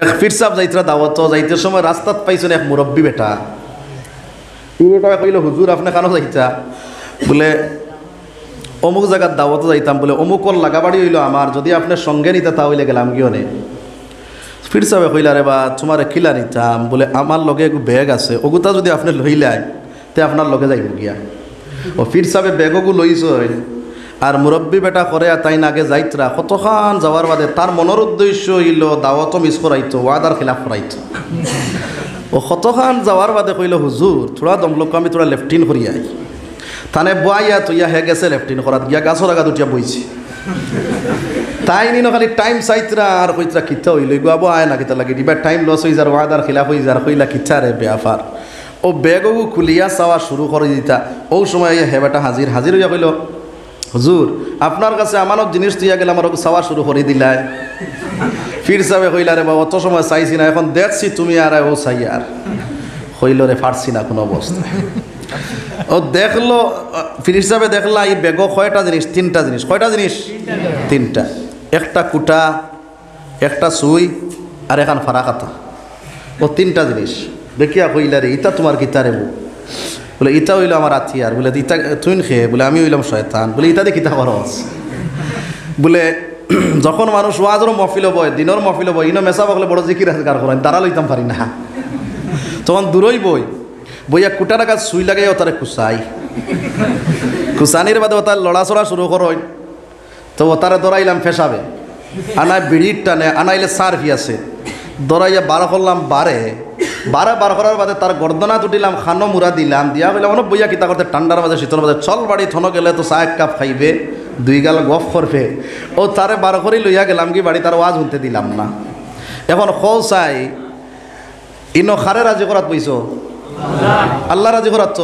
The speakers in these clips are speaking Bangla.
এক ফির সাহেব যাইতরা দাওয়াত যাইতে সময় রাস্তাত পাইছেন এক মুরব্বী বেটা ই বেটা কইল হুজুর আপনি কেন যাইতা বলে অমুক জায়গার দাওয়াত যাইতাম বলে অমুকর লাগাবাড়ি হইল আমার যদি আপনার সঙ্গে নিতে হইলে গেলাম গিয়ে নে ফির সাহেব কইলা রে বা তোমার খিলা নিতাম বলে আমার লগে এক ব্যাগ আছে ওগুতা যদি আপনি লইলাই তে আপনার লগে যাইব গিয়া ও ফির সাহেব ব্যাগকু লইছ আর মুরব্বী বেটা করে তাই নাগে যাইতরা কতখান যাওয়ার বাদে তার মনের উদ্দেশ্য হইল দাওয়াতও মিস করাইতো ওয়াদার খিলাফ করাইতো ও কতখান যাওয়ার বাদে কইল হুজুর থোড়া দমলক আমি থোড়া লেফটিন করি আই থানে বয়া তুইয়া হে গেছে লেফটিন করাত গিয়া গাছর আগা দুটিয়া বইছি তাই নিন খালি টাইম চাইতরা আর কইতরা কিতা হইল গাবো আয় না কিতা লাগে এবার টাইম লস হয়ে যার ওয়াদার খিলাফ হয়ে যার কইলা কিতা রে বেয়াফার ও বেগও খুলিয়া চাওয়া শুরু করে দিতা ও সময় হেবাটা হাজির হাজির হইয়া কইল হুজুর আপনার কাছে আমানত জিনিস তুইয়া গেলে আমার সাওয়া শুরু করে দিলাই ফির সাবে হইল রে বাবা অত সময় চাইছি না এখন দেখছি তুমি আর ও চাই আর হইল রে ফাটছি না কোনো অবস্থায় ও দেখলো ফির হিসাবে দেখলা এই বেগ কয়টা জিনিস তিনটা জিনিস কয়টা জিনিস তিনটা একটা কুটা একটা সুই আর এখান ফারাকাতা ও তিনটা জিনিস দেখিয়া কইলা রে ইতা তোমার কি রে বলে ইতা হইলো আমার আত্মীয়ার বলে ইতা থুইন খেয়ে বলে আমি হইলাম শয়তান বলে ইতা দেখি তা খরচ বলে যখন মানুষ ওয়াজর মফিল বয় দিনের মফিল বয় ইনো মেসা বকলে বড় জিকির কার করেন দাঁড়া লইতাম পারি না তখন দূরই বই বইয়া কুটা টাকা সুই লাগাই তারে কুসাই কুসানির বাদে ও ওতার লড়াচড়া শুরু করই তো ওতারে দৌড়াইলাম ফেসাবে আনায় বিড়ির টানে আনাইলে সার আছে দৌড়াইয়া বার করলাম বারে বার করার বাদে তার গর্দনা তুটিলাম খানো মুরা দিলাম দিয়া বলে অনেক বইয়া কিতা করতে ঠান্ডার বাজে শীতল বাজে চল বাড়ি থন গেলে তো চা এক কাপ খাইবে দুই গাল গফ করবে ও তারে বার করি লইয়া গেলাম কি বাড়ি তার ওয়াজ হতে দিলাম না এখন খ চাই ইনো খারে রাজি করাত বইছ আল্লাহ রাজি করাচ্ছ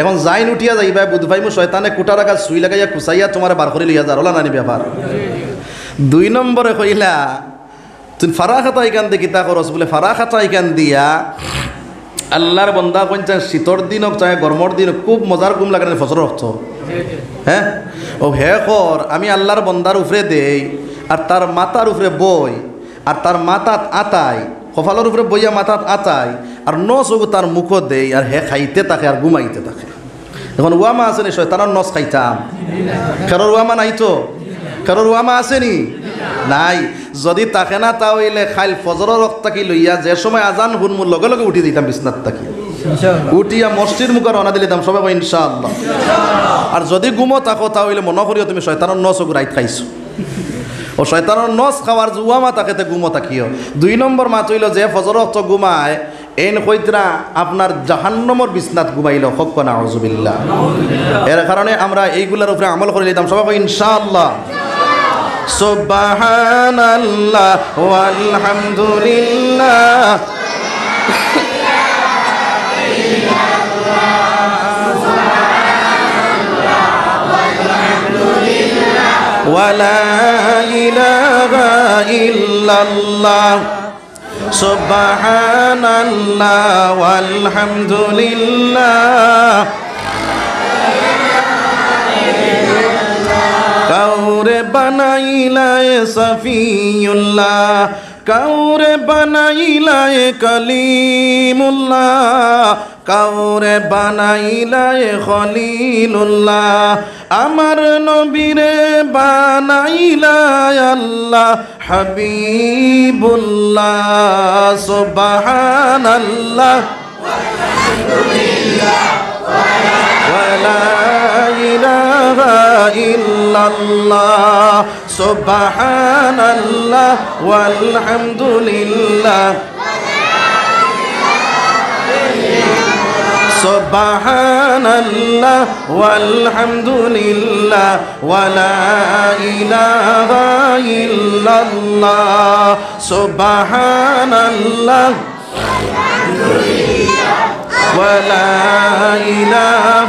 এখন যাইন উঠিয়া যাইবা বুধ ভাইমু শয়তানে কুটার আগা সুই লাগাইয়া কুচাইয়া তোমার বার করি লইয়া যার ওলা নানি ব্যাপার দুই নম্বরে কইলা তুই ফারাখাতা আইকান দিয়ে কিতা করস বলে ফারাখাতা আইকান দিয়া আল্লাহর বন্দা কইন চায় শীতর দিন হোক চায় গরমর দিন হোক খুব মজার গুম লাগে ফসল রক্ত হ্যাঁ ও হে কর আমি আল্লাহর বন্দার উপরে দেই আর তার মাতার উপরে বই আর তার মাতাত আতাই কপালের উপরে বইয়া মাথাত আতাই আর নস ওগু তার মুখ দেই আর হে খাইতে থাকে আর ঘুমাইতে থাকে এখন ওয়ামা আছে নিশ্চয় তারা নস খাইতাম খেরোর ওয়ামা নাই তো কারোর ওয়ামা নি নাই যদি তাকে না হইলে খাইল ফজরের রক্ত থাকি লইয়া যে সময় আজান মোর লগে লগে উঠি দিতাম বিশ্বনাথ তাকি উঠিয়া মসজিদ মুখে রওনা দিলিতাম সবাই কই ইনশাআল্লাহ আর যদি গুমো তাকো হইলে মনে করিও তুমি শয়তানের চকু রাইত খাইছো ও শয়তানের নস খাওয়ার জুয়া মা তাকে গুমো তাকিও দুই নম্বর মা হইল যে ফজর রক্ত গুমায় এন কইতরা আপনার জাহান্নমর বিছনাথ গুমাইল হক না আউজুবিল্লাহ এর কারণে আমরা এইগুলার উপরে আমল করে নিতাম সবাই ইনশাআল্লাহ سبحان الله والحمد لله ولا إله إلا الله سبحان الله والحمد لله কাউরে বানাইলায় সফিউল্লাহ কাউরে বানাইলায় কলিমুল্লাহ কাউরে বানাইলায় খলিলুল্লাহ আমার নবীরে বানাইলায় আল্লাহ হাবিবুল্লাহ সুবহান আল্লাহ ولا ইলাহা إله إلا الله سبحان الله والحمد لله سبحان الله والحمد لله ولا إله إلا الله سبحان الله والحمد لله ولا إله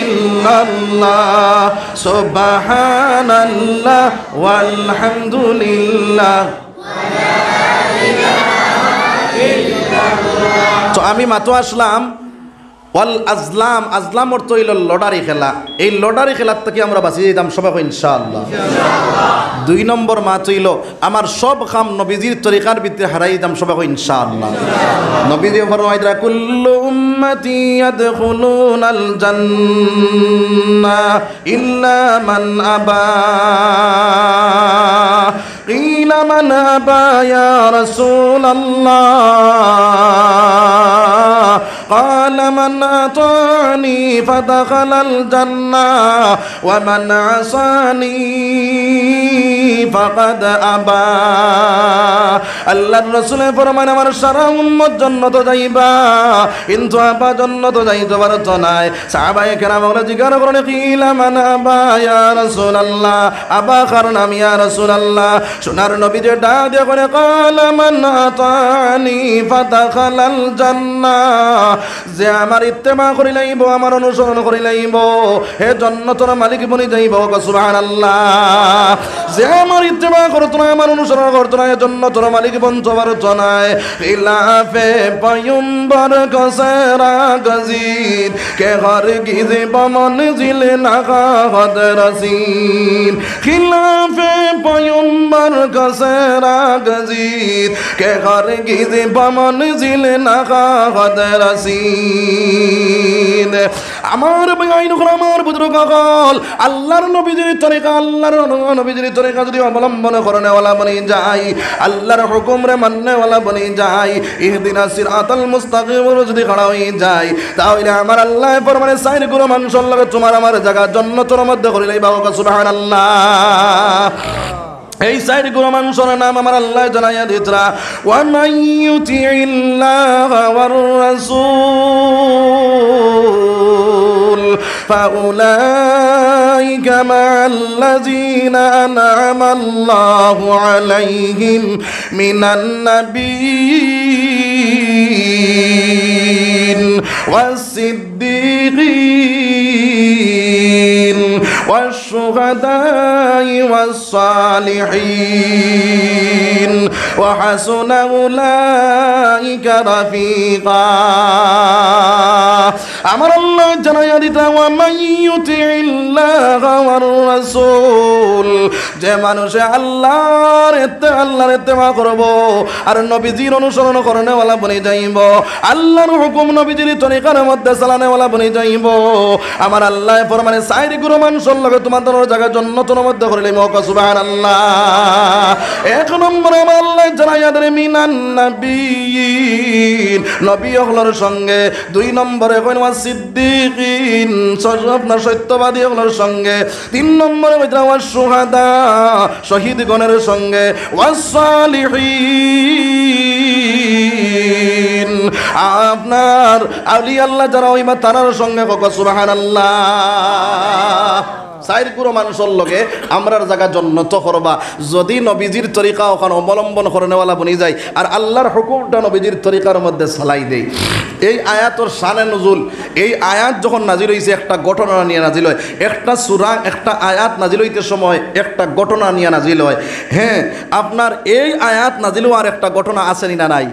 إلا الله سبحان الله والحمد لله তো আমি মাত্র আসলাম ওয়াল আজলাম আজলাম অর্থ হইল লটারি খেলা এই লটারি খেলার থেকে আমরা বাঁচিয়ে যেতাম সবাই ইনশাআল্লাহ দুই নম্বর মাছ হইল আমার সব খাম নবীজির তরিকার ভিতরে হারাই দিতাম সবাই ইনশাআল্লাহ নবীজি ফরমাইদ কুল্লু উম্মতি ইয়াদখুলুনাল জান্নাহ ইল্লা মান আবা من أبى يا রসুলে ফরমান আমার সারা জন্নত যাইবা কিন্তু আপা জন্নত যাইতে নাই সাহাবায়ে কেরাম ওরা জিজ্ঞাসা কিলা মানা বা ইয়া রাসূলুল্লাহ আবা কারণ আমি ইয়া আল্লাহ সোনার নবীজে ডাক করে কলমান আতানি ফাদাখালাল জান্নাহ যে আমার ইত্তেমা করি লাইব আমার অনুসরণ করি লাইব হে জন্নতর মালিক বনি যাইব সুবহানাল্লাহ যে আমার ইত্তেবা করতো না আমার অনুসরণ করতো না এজন্য তোর মালিক বন্ধ পারতো না ইলাফে পয়ুম্বর কসেরা গজির কে ঘর গিজে বমন জিলে নাগা রসিন খিলাফে পয়ুম্বর কসেরা গজির কে ঘর গিজে বমন জিলে নাগা রসিন আমার আইন আমার বুদ্র কল আল্লাহর নবীজির তরিকা আল্লাহর নবীজির তরিকা যদি অবলম্বন করে নেওয়ালা বনে যাই আল্লাহর হুকুম রে মান্যওয়ালা বনে যাই ইহদিন সিরাতাল মুস্তাকিম যদি খাড়া হয়ে যায় তাহলে আমার আল্লাহ ফরমানে সাইর গুলো মানুষ আল্লাহ তোমার আমার জায়গা জন্নতর মধ্যে করিলাই বাবা সুবহানাল্লাহ এই সাইড গুলো মানুষের নাম আমার আল্লাহ জানাইয়া দিতরা ওয়া মাইয়ুতি ইউতিল্লাহ ওয়ার রাসূল فأولئك مع الذين أنعم الله عليهم من النبيين والصديقين والش الشهداء والصالحين وحسن أولئك رفيقا أمر الله جل جلاله ومن يطع الله والرسول যে মানুষে আল্লাহর আল্লাহর ইত্তেমা করব আর নবীজির অনুসরণ করনে ওয়ালা বনে যাইব আল্লাহর হুকুম নবীজির তরিকার মধ্যে চালানে ওয়ালা বনে যাইব আমার আল্লাহ ফরমানে সাইর গুরু মানুষের লগে তোমাদের জায়গা জন্নতর মধ্যে করিলে মৌকা সুবাহ আল্লাহ এক নম্বরে আমার আল্লাহ জানাইয়া মিনান নবী হলর সঙ্গে দুই নম্বরে কইন সিদ্দিকিন আপনার সত্যবাদী সঙ্গে তিন নম্বরে কইতরা ওয়া সুহাদা শহীদ গণের সঙ্গে ওয়াসালিহিন আপনার আল্লাহ যারা ওই বা তারার সঙ্গে কক সুবহানাল্লাহ সাইর পুরো মানুষের লগে আমরার জায়গা জন্নত করবা যদি নবীজির তরিকা ওখানে অবলম্বন করেনেওয়ালা বনি যায় আর আল্লাহর হুকুমটা নবীজির তরিকার মধ্যে সালাই দেয় এই আয়াতর সানে নজুল এই আয়াত যখন নাজির হয়েছে একটা ঘটনা নিয়ে নাজিল হয় একটা সুরা একটা আয়াত নাজিল হইতে সময় একটা ঘটনা নিয়ে নাজিল হয় হ্যাঁ আপনার এই আয়াত নাজিল আর একটা ঘটনা নি না নাই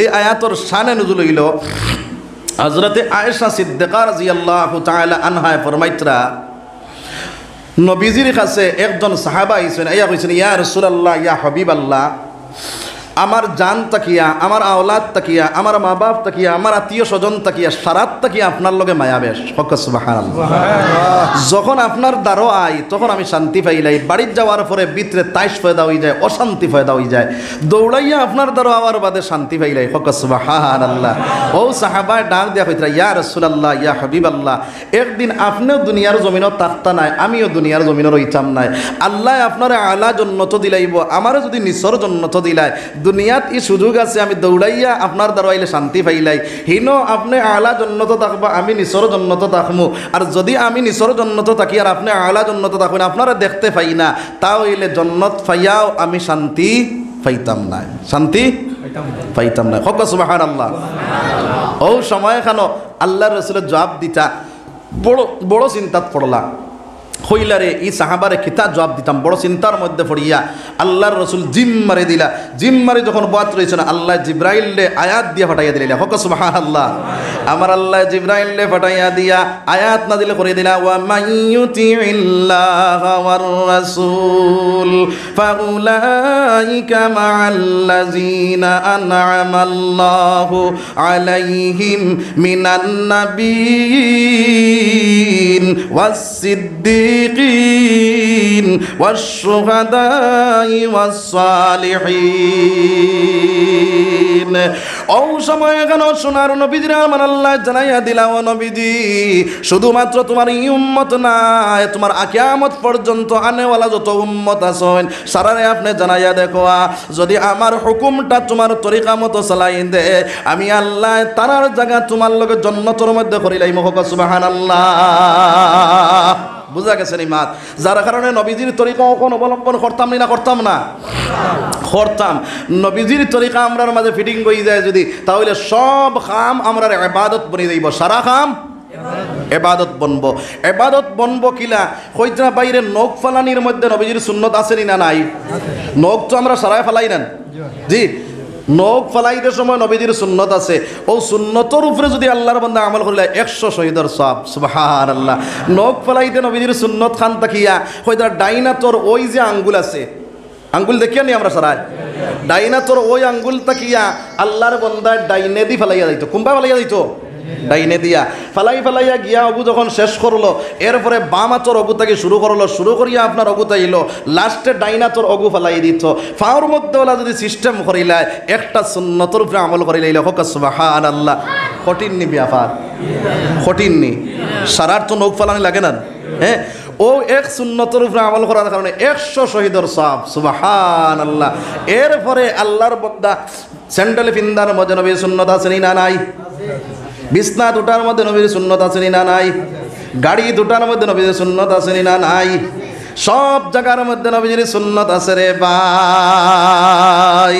এই আয়াতর সানে নজুল হইল হজরতে আয়েশা সিদ্দেকার জিয়াল্লাহ আনহায় ফরমাইত্রা নবীজির কাছে একজন সাহাবা আইসেন ইয়া কইছেন ইয়া রাসূলুল্লাহ ইয়া হাবিবাল্লাহ আমার জান তাকিয়া আমার আওলাদ তাকিয়া আমার মা বাপ তাকিয়া আমার আত্মীয় স্বজন তাকিয়া সারাত তাকিয়া আপনার লগে মায়াবেশ ফকসবাহান যখন আপনার দ্বারো আই তখন আমি শান্তি পাইলাই বাড়ির যাওয়ার পরে বিত্রে তাইশ ফয়দা হয়ে যায় অশান্তি ফয়দা হয়ে যায় দৌড়াইয়া আপনার দ্বারো আওয়ার বাদে শান্তি পাইলাই ফকসবাহান আল্লাহ ও সাহাবায় ডাক দিয়া হইতরা ইয়া রসুলাল্লাহ ইয়া হাবিব আল্লাহ একদিন আপনিও দুনিয়ার জমিনও তাত্তা নাই আমিও দুনিয়ার জমিনও রইতাম নাই আল্লাহ আপনার আলা জন্নত দিলাইব আমারও যদি নিসর জন্নত দিলাই দুনিয়াত ই সুযোগ আছে আমি দৌড়াইয়া আপনার দ্বারাইলে শান্তি পাইলাই হীন আপনি আলা জন্নত থাকবা আমি নিচর জন্নত থাকমু আর যদি আমি নিচর জন্নত থাকি আর আপনি আলা জন্নত থাকুন আপনারা দেখতে পাই না তা হইলে জন্নত পাইয়াও আমি শান্তি পাইতাম না শান্তি পাইতাম না হক সুবাহান আল্লাহ ও সময় খানো আল্লাহ রসুলের জবাব দিতা বড় বড় চিন্তাত পড়লা হইলারে এই সাহাবারে খিতা জবাব দিতাম বড় চিন্তার মধ্যে পড়িয়া আল্লাহর রসুল জিম মারে দিলা জিম মারে যখন বাত রয়েছে না আল্লাহ জিব্রাইলে আয়াত দিয়া ফাটাইয়া দিলা হকস মাহা আল্লাহ আমার আল্লাহ জিব্রাইলে ফাটাইয়া দিয়া আয়াত না দিলে করে দিলা ওয়া মাইয়ুতি ইল্লাহ ওয়ার রাসূল ফাউলাইকা মাআল্লাযিনা আনআমাল্লাহু আলাইহিম মিনান নাবিয়িন ওয়াস সিদ্দিক الصديقين والشهداء والصالحين ও সময় কেন সোনার নবীজির আমার আল্লাহ জানাইয়া দিলাম নবীজি শুধুমাত্র তোমার এই নাই তোমার আকিয়ামত পর্যন্ত আনেওয়ালা যত উম্মত আছেন সারারে আপনি জানাইয়া দেখো যদি আমার হুকুমটা তোমার তরিকা মতো চালাই দে আমি আল্লাহ তারার জায়গা তোমার লগে জন্নতর মধ্যে করিলাই মহকা সুবাহান আল্লাহ বুঝা গেছে এই মাত যার কারণে নবীজির তরিকা কখন অবলম্বন করতাম না করতাম না করতাম নবীজির তরিকা আমরার মাঝে ফিটিং হয়ে যায় যদি তাহলে সব কাম আমরার এবাদত বনে দিব সারা কাম এবাদত বনব এবাদত বনব কিলা কইতরা বাইরে নখ ফালানির মধ্যে নবীজির সুন্নত আছে না নাই নখ তো আমরা সারায় ফালাই নেন জি নখ ফলাইতে সময় নবীদের সুন্নত আছে ও সুন্নতর উপরে যদি আল্লাহর বান্দা আমল করলে একশো শহীদর সব সুবাহান আল্লাহ নখ ফালাইতে নবীদের সুন্নত খান তাকিয়া হয়তো ডাইনাতর ওই যে আঙ্গুল আছে আঙ্গুল দেখিয়া নি আমরা সারায় ডাইনাতর ওই আঙ্গুল তাকিয়া আল্লাহর বন্দার ডাইনে দি ফেলাইয়া যাইতো কুম্বা ফেলাইয়া যাইতো ডাইনে দিয়া ফালাই ফালাইয়া গিয়া অবু যখন শেষ করলো এরপরে বাম আচর তাকে শুরু করলো শুরু করিয়া আপনার অগুতাইলো লাস্টে ডাইনাচর অগু ফালাই দিত ফাওর মধ্যে ওলা যদি সিস্টেম করিলায় একটা সুন্নতর উপরে আমল করিলাইলে হোক সুবাহান আল্লাহ কঠিন নি ব্যাপার কঠিন নি সারার তো নৌক ফালানি লাগে না হ্যাঁ ও এক সুন্নতর উপরে আমল করার কারণে একশো শহীদর সব সুবাহান আল্লাহ এরপরে আল্লাহর বদ্দা স্যান্ডেল ফিন্দার মজনবী সুন্নত আছে না নাই বিছনা দুটার মধ্যে নবীর সুন্নত আসেনি না নাই গাড়ি দুটার মধ্যে নবীর সুন্নত আসেনি না নাই সব জায়গার মধ্যে নবীজির সুন্নত আছে রে ভাই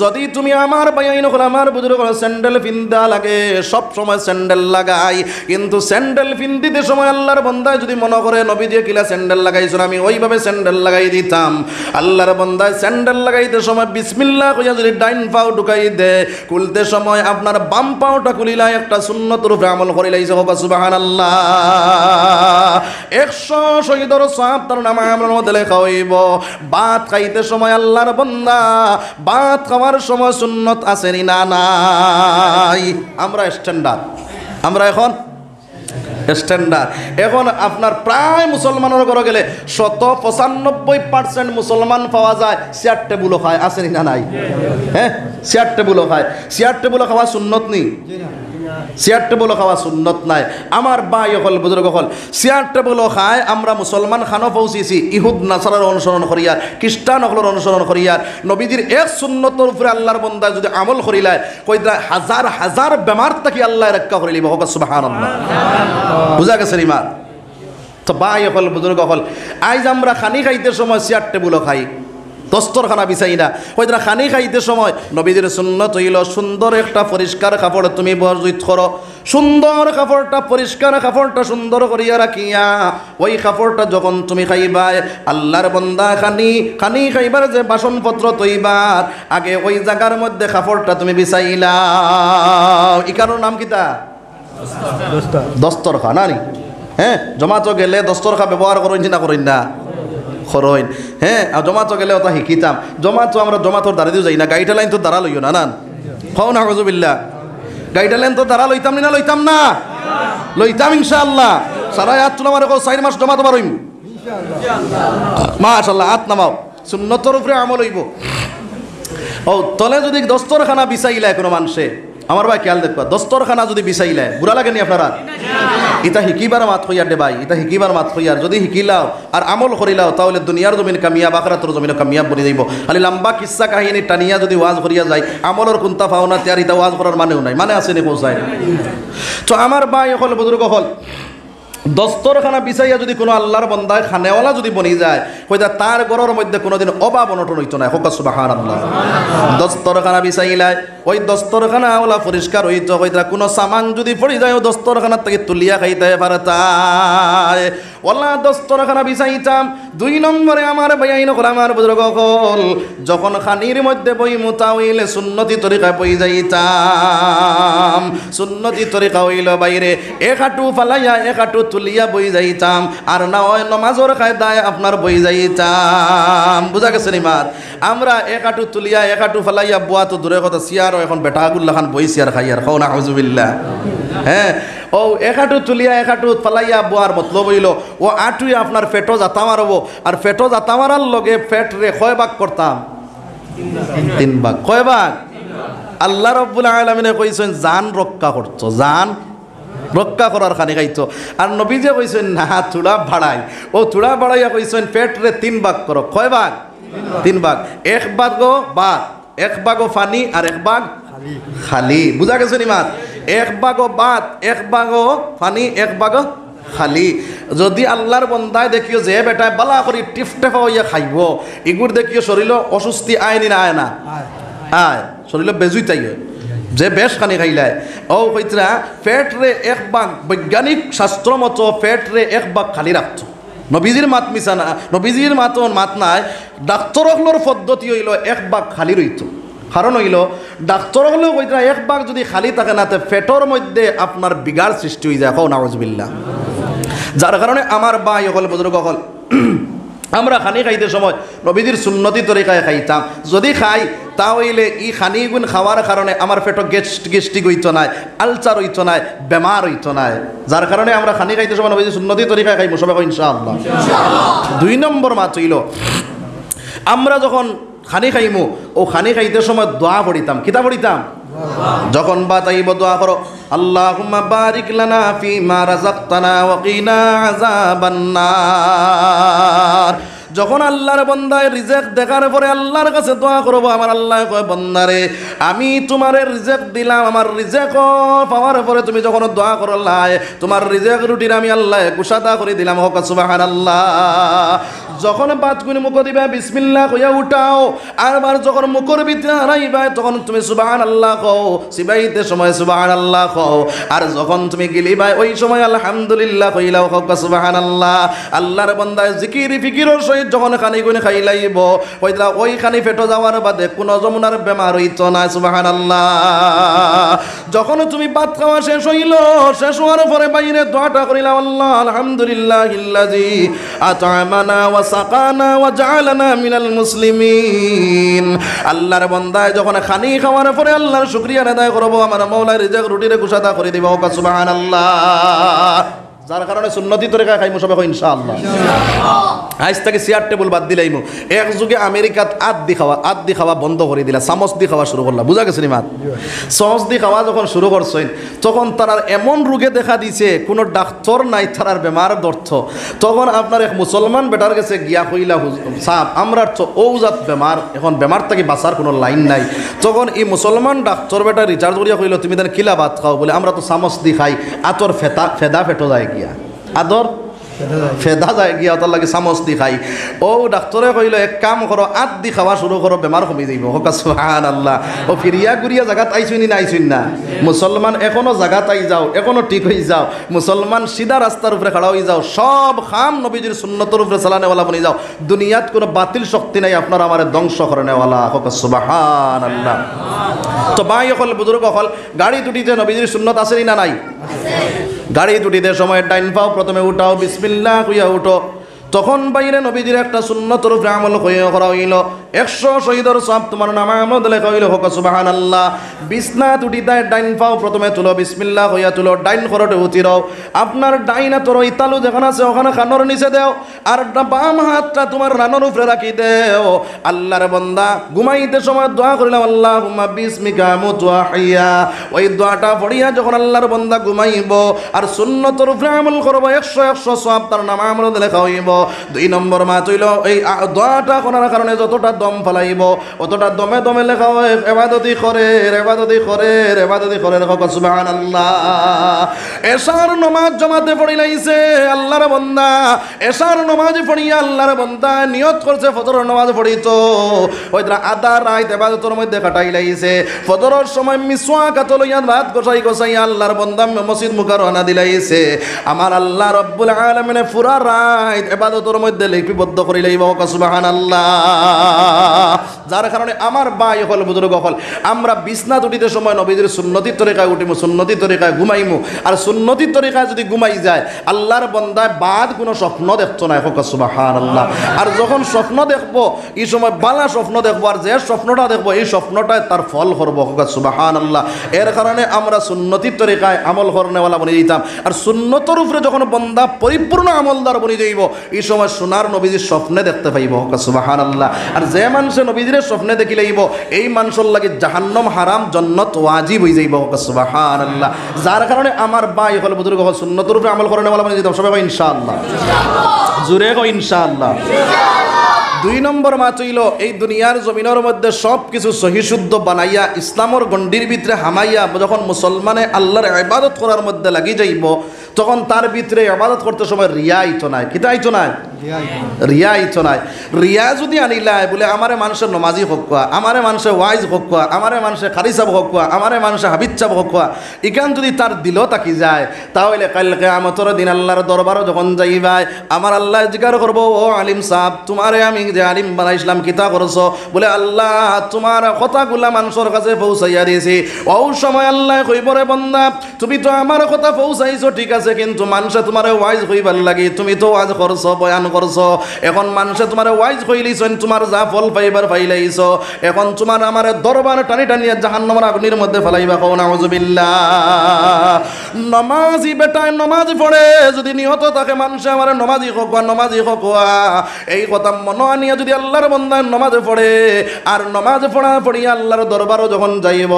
যদি তুমি আমার বাইন হল আমার বুজুর্গ স্যান্ডেল পিন্দা লাগে সব সময় স্যান্ডেল লাগাই কিন্তু স্যান্ডেল পিন্দিতে সময় আল্লাহর বন্দায় যদি মনে করে নবী দিয়ে কিলা স্যান্ডেল লাগাইছিল আমি ওইভাবে স্যান্ডেল লাগাই দিতাম আল্লাহর বন্দায় স্যান্ডেল লাগাইতে সময় বিসমিল্লা কইয়া যদি ডাইন পাও ঢুকাই দে খুলতে সময় আপনার বাম পাওটা খুলিলাই একটা সুন্নত রূপে আমল করিলাইছে হবা সুবাহান আল্লাহ একশো শহীদর সাপ তার নামা আমরা মধ্যে লেখা হইব ভাত খাইতে সময় আল্লাহর বন্দা ভাত খাওয়ার সময় সুন্নত নি না নাই আমরা স্ট্যান্ডার্ড আমরা এখন স্ট্যান্ডার্ড এখন আপনার প্রায় মুসলমানের ঘরে গেলে শত পঁচানব্বই পার্সেন্ট মুসলমান পাওয়া যায় চেয়ার টেবুলও খায় আসেনি না নাই হ্যাঁ চেয়ার টেবুলও খায় চেয়ার টেবুলও খাওয়া সুন্নত নেই চেয়ার টেবলও খাওয়া সুন্নত নাই আমার বাই অকল বুজুর্গ হল চেয়ার টেবলও খায় আমরা মুসলমান খানও পৌঁছিছি ইহুদ নাচারের অনুসরণ করিয়ার খ্রিস্টান অকলের অনুসরণ করিয়ার নবীজির এক সুন্নতর উপরে আল্লাহর বন্দা যদি আমল করিলায় কই হাজার হাজার বেমার তাকে আল্লাহ রক্ষা করিলি হক সুবাহান বুঝা গেছে ইমান তো বাই অকল বুজুর্গ হল আইজ আমরা খানি খাইতে সময় চেয়ার টেবুলও খাই দস্তরখানা বিচাই না ওইদিনা খানি খাইতে সময় নবীদের সুন্নত হইল সুন্দর একটা পরিষ্কার কাপড় তুমি বরজুত করো সুন্দর কাপড়টা পরিষ্কার কাপড়টা সুন্দর করিয়া রাখিয়া ওই কাপড়টা যখন তুমি খাইবা আল্লাহর বন্দা খানি খানি খাইবার যে বাসনপত্র তৈবার আগে ওই জায়গার মধ্যে কাপড়টা তুমি ই কারোর নাম কিতা দস্তরখা না হ্যাঁ তো গেলে দস্তরখা ব্যবহার করেন না করেন না খরইন হ্যাঁ জমাতো গেলে ওটা শিকিতাম জমাতো আমরা জমাতোর দ্বারা দিয়েও যাই না গাড়িটা লাইন তো দ্বারা লইও না নান হও না হজবিল্লা গাড়িটা লাইন তো দ্বারা লইতাম না লইতাম না লইতাম ইনশাআল্লাহ সারা হাত তুলাম আর চার মাস জমাতো পারইম মাশাল্লাহ হাত নামাও সুন্নতর উপরে আমল হইব ও তলে যদি দস্তরখানা বিচাইলা কোনো মানুষে আমার ভাই খেয়াল দেখবা দস্তরখানা যদি বিচাইলে বুড়া নি আপনারা ইতা শিকিবার মাত হইয়ার দে এটা ইতা মাত হইয়ার যদি হিকিলাও আর আমল করিলাও তাহলে দুনিয়ার জমিন কামিয়াব আখরাতর জমিন কামিয়াব বনি যাইব খালি লম্বা কিসা কাহিনী টানিয়া যদি ওয়াজ করিয়া যায় আমলর কোনটা ভাওনা তেয়ার ইটা ওয়াজ করার মানেও নাই মানে আছে নি কোথায় তো আমার ভাই হল বুজুর্গ হল দস্তরখানা বিচাইয়া যদি কোনো আল্লাহর বন্দায় খানেওয়ালা যদি বনি যায় হয়তো তার গড়ের মধ্যে কোনোদিন অভাব অনটন হইতো না হোক সুবাহান আল্লাহ দস্তরখানা বিচাইলাই ওই দস্তরখানা ওলা পরিষ্কার হইতো হয়তো কোনো সামান যদি পড়ি যায় ও দস্তরখানা থেকে তুলিয়া খাইতে পারে তাই ওলা দস্তরখানা বিচাইতাম দুই নম্বরে আমার বেআইন নকল আমার বুজুর্গ হল যখন খানির মধ্যে বই মোতা হইলে সুন্নতি তরিকা বই যাইতাম সুন্নতি তরিকা হইল বাইরে এক হাঁটু ফালাইয়া এক হাঁটু খুলিয়া বই যাইতাম আর না ওই নমাজর কায়দায় আপনার বই যাইতাম বুঝা গেছে নি মাত আমরা একাটু তুলিয়া একাটু আটু ফেলাইয়া বুয়া তো দূরে কথা সিয়ার এখন বেটাগুল্লা খান বই সিয়ার আর খাও না হজুবিল্লা হ্যাঁ ও একাটু তুলিয়া একাটু আটু ফেলাইয়া বোয়ার মতলব হইল ও আটুই আপনার ফেটো জাতা মারব আর ফেটো জাতা মারার লগে ফেট রে কয় বাক করতাম তিন বাক কয় বাক আল্লাহ রব্বুল আলমিনে কইছেন জান রক্ষা করছো জান রক্ষা করার খানি খাইতো আর নবী যে কইছেন না তুলা ভাড়াই ও তুলা ভাড়াইয়া কইছেন পেটরে তিন ভাগ করো কয় ভাগ তিন ভাগ এক ভাগ বাদ এক ভাগও ফানি আর এক ভাগ খালি বুঝা গেছে নিমাত এক ভাগও বাদ এক ভাগও ফানি এক ভাগ খালি যদি আল্লাহর বন্দায় দেখিও যে বেটায় বালা করি টিফটেফ হইয়া খাইব এগুর দেখিও শরীর অসুস্থি আয়নি না আয় না আয় শরীর বেজুই তাই হয় যে বেশ কানি খাইলায় ও কইতরা পেট রে এক বাঘ বৈজ্ঞানিক শাস্ত্র মতো পেট রে এক বাঘ খালি রাখত নবীজির মাত মিশা না নবীজির মাতন মাত নাই ডাক্তরগুলোর পদ্ধতি হইল এক বাঘ খালি রইত কারণ হইল ডাক্তরগুলো কইতরা এক বাঘ যদি খালি থাকে না তে পেটর মধ্যে আপনার বিগার সৃষ্টি হয়ে যায় কৌ নওয়াজবিল্লা যার কারণে আমার বাই অকল বুজুর্গ অকল আমরা খানি খাইতে সময় নবীজির সুন্নতি তরিকায় খাইতাম যদি খাই তা হইলে ই খানিগুণ খাওয়ার কারণে আমার পেটও গেস্ট গেস্টিক হইত নাই আলচার হইত নাই বেমার হইত নাই যার কারণে আমরা খানি খাইতে সময় নবীজি সুন্নতি তরিকায় খাইব সবাই ইনশাআল্লাহ দুই নম্বর মাছ হইল আমরা যখন খানি খাইমু ও খানি খাইতে সময় দোয়া পড়িতাম কিতা পড়িতাম যখন বা তাইব দোয়া করো আল্লাহুম্মা বারিক লানা ফি মা রাযাকতানা ওয়া কিনা আযাবান্নার যখন আল্লাহর বন্দায় রিজেক দেখার পরে আল্লাহর কাছে দোয়া করব আমার আল্লাহ কয় বন্দারে আমি তোমার রিজেক দিলাম আমার রিজেক পাওয়ার পরে তুমি যখন দোয়া করো আল্লাহ তোমার রিজেক রুটির আমি আল্লাহ কুশাদা করে দিলাম হক সুবাহান আল্লাহ যখন গুণ মুখ দিবা বিসমিল্লাহ কইয়া উঠাও আরবার যখন মুখর ভিতরে হারাইবা তখন তুমি সুবাহান আল্লাহ কও সিবাইতে সময় সুবাহান আল্লাহ কও আর যখন তুমি গিলিবা ওই সময় আলহামদুলিল্লাহ কইলাও হক সুবাহান আল্লাহ আল্লাহর বন্দায় জিকির ফিকিরর সহিত যখন খানি গুণ খাইলাইব কইলা ওই খানি ফেটো যাওয়ার বাদে কোনো যমুনার বেমার হইতো না সুবাহান আল্লাহ যখন তুমি ভাত খাওয়া শেষ হইল শেষ হওয়ার পরে বাইরে দোয়াটা করিলাম আল্লাহ আলহামদুলিল্লাহ ইল্লাজি আতামানা ওয়া সাকানা ওয়া জালানা মিনাল মুসলিমিন আল্লাহর বান্দায় যখন খানি খাওয়ার পরে আল্লাহর শুকরিয়া আদায় করব আমার মাওলা রিজাক রুটিরে কুশাদা করে দিব ওকা সুবহানাল্লাহ যার কারণে সুন্নতি তরিকা খাইমু সবাই ইনশাআল্লাহ আজ থেকে চেয়ার টেবিল বাদ দিলাইমু এক যুগে আমেরিকাত আদ দি খাওয়া আদ দি খাওয়া বন্ধ করে দিলা চামচ দি খাওয়া শুরু করলা বুঝা গেছে নিমাত চামচ দি খাওয়া যখন শুরু করছেন তখন তারার এমন রোগে দেখা দিছে কোনো ডাক্তার নাই তারার বেমার দর্থ তখন আপনার এক মুসলমান বেটার গেছে গিয়া কইলা সাপ তো ঔজাত বেমার এখন বেমার থেকে বাঁচার কোনো লাইন নাই তখন এই মুসলমান ডাক্তার বেটা রিচার্জ করিয়া কইল তুমি দেন কিলা ভাত খাও বলে আমরা তো চামচ দি খাই আতর ফেতা ফেদা ফেটো যায় কি গিয়া আদর ফেদা যায় গিয়া তার লাগে চামচ দি খাই ও ডাক্তরে কইল এক কাম করো আট দি খাওয়া শুরু করো বেমার কমি যাইব হকা সুহান আল্লাহ ও ফিরিয়া গুড়িয়া জাগাত আইসুনি না আইসুন না মুসলমান এখনো জাগাত আই যাও এখনো ঠিক হয়ে যাও মুসলমান সিধা রাস্তার উপরে খাড়া হয়ে যাও সব খাম নবীজির সুন্নতর উপরে চালানেওয়ালা ওলা বনে যাও দুনিয়াত কোনো বাতিল শক্তি নাই আপনার আমার ধ্বংস করে নেওয়ালা হকা সুবাহান আল্লাহ তো বাই অকল বুজুর্গ অকল গাড়ি দুটিতে নবীজির সুন্নত আছে না নাই গাড়ি দুটিতে সময় ডাইন পাও প্রথমে উঠাও বিসমিল্লা হইয়া উঠো তখন বাইরে নবীজির একটা সুন্নতর গ্রাম হইয়া করা হইল একশো শহীদর সব তোমার নাম আমদ লেখা হইল হোক সুবাহান আল্লাহ বিছনা তুটি তাই ডাইন পাও প্রথমে তুলো বিসমিল্লা হইয়া তুলো ডাইন উঠি রও আপনার ডাইন তোর ইতালু যেখানে আছে ওখানে খানোর নিচে দেও আর বাম হাতটা তোমার রানোর উপরে রাখি দেও আল্লাহর বন্দা ঘুমাইতে সময় দোয়া করিলাম আল্লাহ হুমা বিসমিকা মুতুয়া হাইয়া ওই দোয়াটা পড়িয়া যখন আল্লাহর বন্দা ঘুমাইব আর তোর উপরে আমল করব একশো একশো সব তার নাম আমল লেখা হইব দুই নম্বর মা তুইল এই দোয়াটা করার কারণে যতটা দম ফলাইব অতটা দমে দমে লেখা হয় এবাদতি করে রেবাদতি করে রেবাদতি করে রেখো সুবাহান আল্লাহ এশার নমাজ জমাতে পড়ি লাইছে আল্লাহর বন্দা এসার নমাজ পড়িয়া আল্লাহর বন্দা নিয়ত করছে ফজর নমাজ পড়িত ওই আদা রাইত এবাদতর মধ্যে কাটাই লাইছে ফজরের সময় মিসুয়া কাতল ইয়াদ ভাত গোসাই গোসাই আল্লাহর বন্দা মসজিদ মুখার রওনা দিলাইছে আমার আল্লাহ রব্বুল আলমিনে ফুরা রাইত এবাদতর মধ্যে লিপিবদ্ধ করি লাইব সুবাহান আল্লাহ যার কারণে আমার বাই হল আমরা বিছনা দুটিতে সময় নবীদের সুন্নতির তরিকায় উঠিমু তরিকায় ঘুমাইমু আর সুন্নতির তরিকায় যদি ঘুমাই যায় আল্লাহর বন্দায় বাদ কোনো স্বপ্ন না সুবাহান আল্লাহ আর যখন স্বপ্ন দেখবো এই সময় বালা স্বপ্ন দেখবো আর যে স্বপ্নটা দেখবো এই স্বপ্নটায় তার ফল করবো হোক সুবাহান আল্লাহ এর কারণে আমরা সুন্নতির তরিকায় আমল করনেওয়ালা বনে যেতাম আর সুন্নতর উপরে যখন বন্দা পরিপূর্ণ আমলদার বনে যাইব এই সময় সোনার নবীজির স্বপ্নে দেখতে পাইব হোক সুবাহান আল্লাহ আর যে যে মানুষে নবীজিরে স্বপ্নে দেখি লাগিব এই মানুষের লাগে জাহান্নম হারাম জন্নত ওয়াজি হয়ে যাইব সুবাহান আল্লাহ যার কারণে আমার বাই হল বুজুর্গ হল সুন্নত রূপে আমল করেন বলা মানে যেতাম সবাই ইনশাআল্লাহ জুরে গো ইনশাআল্লাহ দুই নম্বর মাতইল এই দুনিয়ার জমিনের মধ্যে সব কিছু সহিশুদ্ধ বানাইয়া ইসলামর গণ্ডির ভিতরে হামাইয়া যখন মুসলমানে আল্লাহর ইবাদত করার মধ্যে লাগি যাইব তখন তার ভিতরে ইবাদত করতে সময় রিয়া আইত নাই কিতা আইত নাই রিয়া ইচ্ছ নাই রিয়া যদি আনিলাই বলে আমারে মানুষের নমাজি হোক কোয়া আমারে মানুষের ওয়াইজ হোক কোয়া আমারে মানুষের খারি সাব হোক কোয়া আমারে মানুষের হাবিদ সাব হোক কোয়া ইখান যদি তার দিল তাকি যায় তাহলে কালকে আমতর দিন আল্লাহর দরবারও যখন যাইবাই আমার আল্লাহ জিকার করবো ও আলিম সাহ তোমারে আমি যে আলিম বানাইছিলাম কিতা করছো বলে আল্লাহ তোমার কথাগুলা মানুষের কাছে পৌঁছাইয়া দিয়েছি ও সময় আল্লাহ কইবরে বন্দা তুমি তো আমার কথা পৌঁছাইছো ঠিক আছে কিন্তু মানুষে তোমার ওয়াইজ হইবার লাগে তুমি তো ওয়াজ করছো বয়ান করছো এখন মানুষে তোমার ওয়াইজ কইলিছেন তোমার যা ফল পাইবার পাইলাইছ এখন তোমার আমার দরবার টানি টানিয়া জাহান্নামের আগুনের মধ্যে ফেলাইবা কও নাউজুবিল্লাহ নমাজি বেটায় নমাজ পড়ে যদি নিহত থাকে মানুষে আমার নমাজি খোকুয়া নমাজি খোকুয়া এই কথা মন আনিয়া যদি আল্লাহর বন্দায় নমাজ পড়ে আর নমাজ পড়া পড়ি আল্লাহর দরবারও যখন যাইব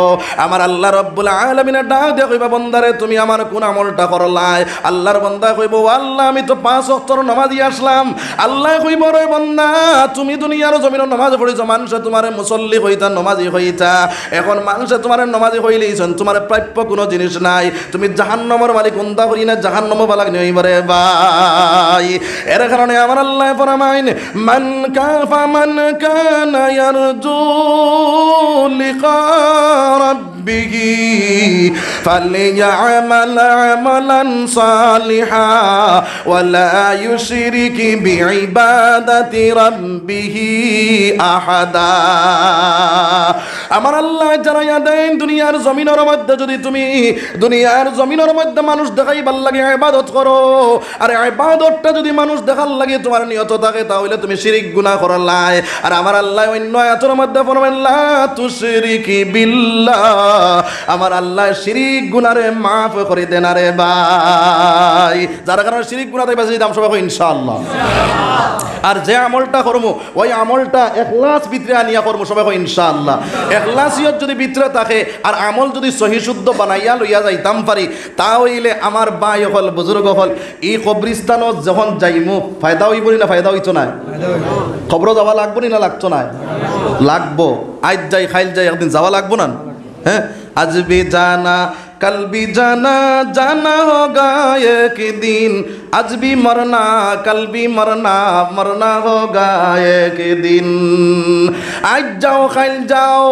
আমার আল্লাহ রব্বুল আলমিনের ডাক দিয়া কইবা বন্দারে তুমি আমার কোন আমলটা করলাই আল্লাহর বন্দা কইব আল্লাহ আমি তো পাঁচ অক্তর নমাজি আসলাম দিলাম আল্লাহ কইব বড় বন্যা তুমি দুনিয়ার জমির নমাজ পড়িছ মানুষে তোমার মুসল্লি হইতা নমাজি হইতা এখন মানুষে তোমার নমাজি হইলেইছেন তোমার প্রাপ্য কোনো জিনিস নাই তুমি জাহান নমর মালিক উন্দা করি না জাহান জাহান্নম বালাক বরে ভাই এর কারণে আমার আল্লাহ ফরমাইন মান কাফা মান কানা ইয়ারজু লিকা ربه فليعمل عملا صالحا ولا يشرك بعبادة ربه أحدا আমার আল্লাহ জানাইয়া দেন দুনিয়ার জমিনের মধ্যে যদি তুমি দুনিয়ার জমিনের মধ্যে মানুষ দেখাই ভাল লাগে আবাদত করো আর আবাদতটা যদি মানুষ দেখার লাগে তোমার নিয়ত থাকে তাহলে তুমি শিরিক গুণা করার লাই আর আমার আল্লাহ অন্য আচরণ মধ্যে ফরমেন তু শিরিকি আমার আল্লাহ শিরিক গুণারে মাফ করে দেন আরে ভাই যার কারণে শিরিক গুণাতে বেঁচে দাম সবাই ইনশাল্লাহ আর যে আমলটা করবো ওই আমলটা এখলাস ভিতরে আনিয়া করবো সবাই ইনশাল্লাহ এখলাসিয়ত যদি ভিতরে থাকে আর আমল যদি শুদ্ধ বানাইয়া লইয়া যাইতাম পারি তা হইলে আমার বাই হল বুজুর্গ হল এই কবরিস্তানত যখন যাইমু ফায়দা হইব না ফায়দা হইতো না খবর যাওয়া লাগবো না লাগতো না লাগবো আজ যাই খাইল যাই একদিন যাওয়া লাগবো না হ্যাঁ আজবি জানা কালবি জানা জানা হোগা এক দিন আজবি ভি মরনা কল ভি মরনা মরনা হোগা এক দিন আজ যাও খাইল যাও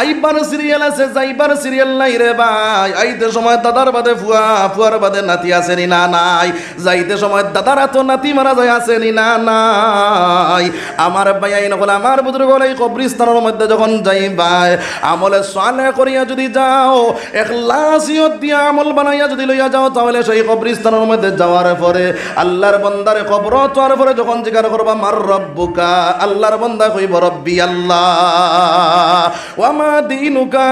আইবার সিরিয়াল আছে যাইবার সিরিয়াল নাই রে ভাই আইতে সময় দাদার বাদে ফুয়া ফুয়ার বাদে নাতি আছে নি না নাই যাইতে সময় দাদার তো নাতি মারা যায় আছে নি না নাই আমার ভাইয়াই নকল আমার বুজুর্গ এই কবরিস্তানের মধ্যে যখন যাই ভাই আমলে সালে করিয়া যদি যাও এখলাসি ওসিয়ত দিয়া আমল বানাইয়া যদি লইয়া যাও তাহলে সেই কবরস্থানের মধ্যে যাওয়ার পরে আল্লাহর বন্দারে কবর তোয়ার পরে যখন জিজ্ঞাসা করবা মার রব্বুকা আল্লাহর বন্দা কইব রব্বি আল্লাহ ওয়ামা দিনুকা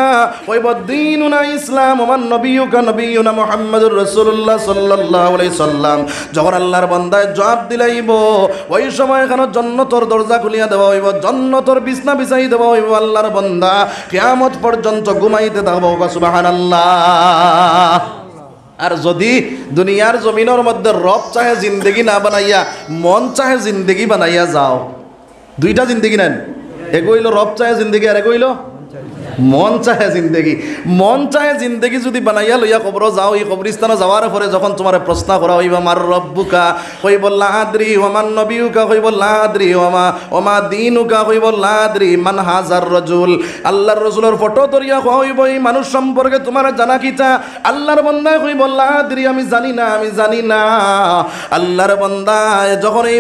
কইব দিনুনা ইসলাম ওমান নবিউকা নবিউনা মুহাম্মাদুর রাসূলুল্লাহ সাল্লাল্লাহু আলাইহি সাল্লাম যখন আল্লাহর বন্দায় জবাব দিলাইব ওই সময় কেন জন্নতর দরজা খুলিয়া দেওয়া হইব জন্নতর বিছনা বিছাই দেওয়া হইব আল্লাহর বন্দা কিয়ামত পর্যন্ত ঘুমাইতে দেওয়া সুবহানাল্লাহ আর যদি দুনিয়ার জমিনের মধ্যে রব চাহে জিন্দগি না বানাইয়া মন চাহে জিন্দগি বানাইয়া যাও দুইটা জিন্দেগি নেন এগোইল রব চাহে জিন্দগি আর এগোইল মন চাহে জিন্দেগি মন চাহে জিন্দেগি যদি বানাইয়া লইয়া কবর যাও এই কবরিস্তানে যাওয়ার পরে যখন তোমার প্রশ্ন করা হইবা মার রব্বুকা হইব লাদ্রি ওমান নবীউকা মা লাদ্রি ওমা ওমা উকা হইব লাদ্রি মান হাজার রজুল আল্লাহর রসুলের ফটো ধরিয়া খোয়া হইব এই মানুষ সম্পর্কে তোমার জানা কিতা আল্লাহর বন্দায় হইব লাদ্রি আমি জানি না আমি জানি না আল্লাহর বন্দায় যখন এই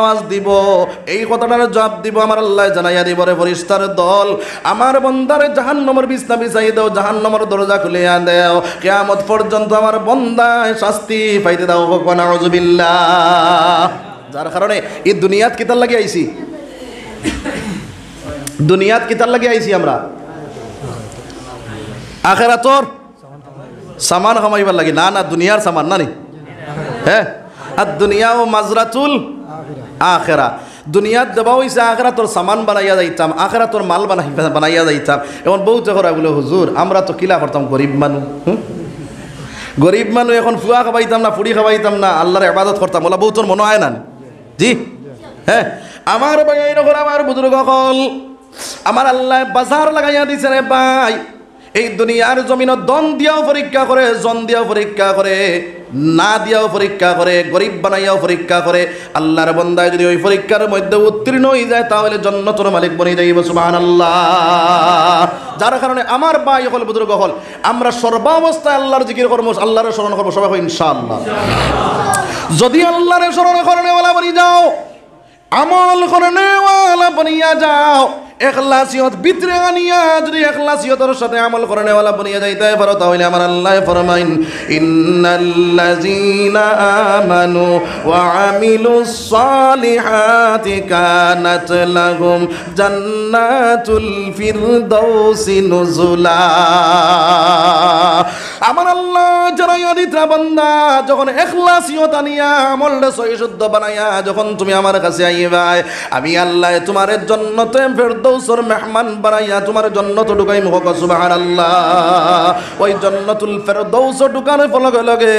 আওয়াজ দিব এই কথাটার জবাব দিব আমার আল্লাহ জানাইয়া দিব রে ফরিস্তার দল আমার বন্দার পরে জাহান নমর বিস্তাবি বিছাই দাও জাহান নমর দরজা খুলিয়া দেও কেয়ামত পর্যন্ত আমার বন্দায় শাস্তি পাইতে দাও ভগবান হকনাউজবিল্লা যার কারণে এই দুনিয়াত কিতার লাগে আইছি দুনিয়াত কিতার লাগে আইছি আমরা আখেরা তোর সামান কামাইবার লাগে না না দুনিয়ার সামান না নি হ্যাঁ আর দুনিয়া ও মাজরা চুল আখেরা দুনিয়াত দেবা হয়েছে আখরা তোর সামান বানাইয়া যাইতাম আখরা তোর মাল বানাই বানাইয়া যাইতাম এখন বউ যখন বলে হুজুর আমরা তো কিলা করতাম গরিব মানুষ গরিব মানুষ এখন ফুয়া খাবাইতাম না ফুড়ি খাবাইতাম না আল্লাহর আবাদত করতাম ওলা বউ তোর মনে হয় না জি হ্যাঁ আমার আমার বুজুর্গ আমার আল্লাহ বাজার লাগাইয়া দিছে রে ভাই এই দুনিয়ার জমিন দন দিয়াও পরীক্ষা করে জন দিয়াও পরীক্ষা করে না দিয়াও পরীক্ষা করে গরিব বানাইয়াও পরীক্ষা করে আল্লাহর বন্দায় যদি ওই পরীক্ষার মধ্যে উত্তীর্ণ হয়ে যায় তাহলে জন্নতর মালিক বনে যাইব সুবাহান আল্লাহ যার কারণে আমার ভাই হল বুজুর্গ হল আমরা সর্বাবস্থায় আল্লাহর জিকির কর্ম আল্লাহর স্মরণ করবো সবাই ইনশাআল্লাহ যদি আল্লাহরের স্মরণ বলা বনি যাও আমল করণেওয়ালা বনিয়া যাও এখলাসিয়ত ভিতরে আনিয়া যদি এখলাসিয়তর সাথে আমল করে নেওয়ালা বনিয়ে যাইতে পারো তাহলে আমার আল্লাহ ফরমাইন ইন্নাল্লাযীনা আমানু ওয়া আমিলুস সালিহাতি কানাত লাহুম জান্নাতুল ফিরদাউসি নুজুলা আমার আল্লাহ যারা ইয়াদিতরা বান্দা যখন এখলাসিয়ত আনিয়া আমলটা সহি শুদ্ধ বানাইয়া যখন তুমি আমার কাছে আইবাই আমি আল্লাহ তোমার জন্য ফেরদৌস কৌসর মেহমান বানাইয়া তোমার জন্নত ঢুকাই মুখ সুবাহান আল্লাহ ওই জন্নতুল ফেরত দৌস ঢুকানোর ফলকে লগে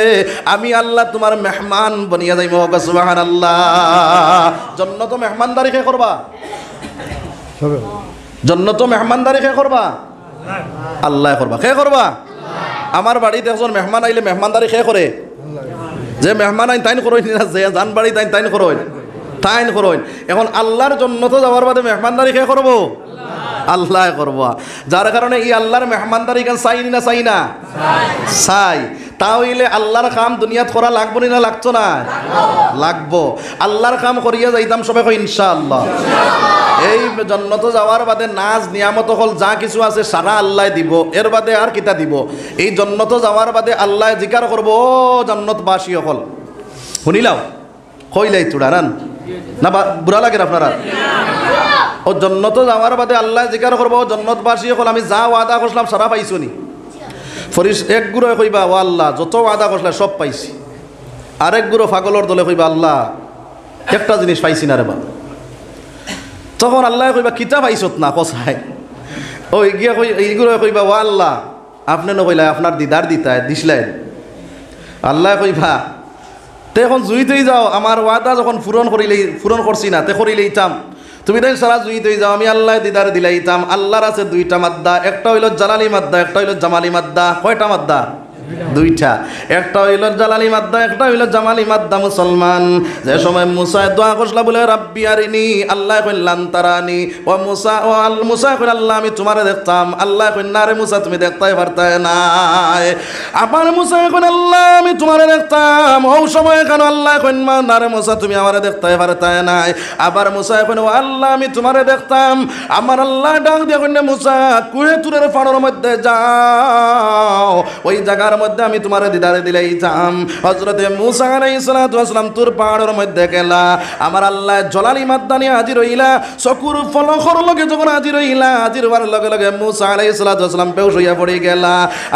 আমি আল্লাহ তোমার মেহমান বনিয়া যাই মুখ সুবাহান আল্লাহ জন্নত মেহমানদারি কে করবা জন্নত মেহমানদারি কে করবা আল্লাহ করবা কে করবা আমার বাড়িতে একজন মেহমান আইলে মেহমানদারি কে করে যে মেহমান আইন তাইন করই না যে জান বাড়ি তাইন তাইন করই তাইন করবেন এখন আল্লাহর জন্য তো যাওয়ার বাদে মেহমানদারি কে করব আল্লাহ করব যার কারণে এই আল্লাহর মেহমানদারি কেন চাই না চাই না চাই তাহলে আল্লাহর কাম দুনিয়াত করা লাগবো না লাগতো না লাগবো আল্লাহর কাম করিয়া যাইতাম সবে ইনশাআল্লাহ এই জন্নত যাওয়ার বাদে নাজ নিয়ামত হল যা কিছু আছে সারা আল্লাহ দিব এর বাদে আর কিতা দিব এই জন্নত যাওয়ার বাদে আল্লাহ জিকার করবো ও জন্নত বাসী হল শুনিলাও কইলাই তুড়ারান না বুড়া লাগে আপনারা ও জন্নত যাওয়ার বাদে আল্লাহ জিকার করবো জন্নতবাসী হল আমি যা ওয়াদা করছিলাম সারা পাইছো নি ফরিস এক গুঁড়ো কইবা ও আল্লাহ যত ওয়াদা করছিল সব পাইছি আরেক গুঁড়ো ফাগলর দলে কইবা আল্লাহ একটা জিনিস পাইছি না রে বা তখন আল্লাহ কইবা কিতা পাইছত না কসাই ও গিয়া কই এইগুলো কইবা ও আল্লাহ আপনি নকইলা আপনার দিদার দিতায় দিসলেন আল্লাহ কইবা তে এখন তুই যাও আমার ওয়াদা যখন পূরণ করিলে পূরণ করছি না তে করিলে ইতাম তুমি তাই সারা জুইতেই যাও আমি আল্লাহ দিদার ইতাম আল্লাহর আছে দুইটা মাদ্দা একটা হইল জালালি মাদ্দা একটা হইল জামালি মাদ্দা কয়টা মাদ্দা দুইটা একটা হইল জালালি মাদ্দা একটা হইল জামালি মাদ্দা মুসলমান যে সময় মুসায় দোয়া কসলা বলে রাব্বি আরিনি আল্লাহ কইলান তারানি ও মুসা ও আল মুসা কইল আল্লাহ আমি তোমারে দেখতাম আল্লাহ কই না রে মুসা তুমি দেখতাই পারতাই না আবার মুসা কইল আল্লাহ আমি তোমারে দেখতাম ও সময় কেন আল্লাহ কই না রে মুসা তুমি আমারে দেখতাই পারতাই না আবার মুসা কইল ও আল্লাহ আমি তোমারে দেখতাম আমার আল্লাহ ডাক দিয়ে কইল মুসা কুয়ে তুরের ফাড়র মধ্যে যাও ওই জায়গার মধ্যে আমি তোমার দিদারে যাম হজরতে মুসা আলাই আসলাম তোর পাহাড়ের মধ্যে গেলা আমার আল্লাহ জলালি মাদ্দানি হাজির হইলা চকুর ফলকর লগে যখন হাজির হইলা হাজির হওয়ার লগে লগে মুসা আলাই আসলাম বেউস হইয়া পড়ে গেলা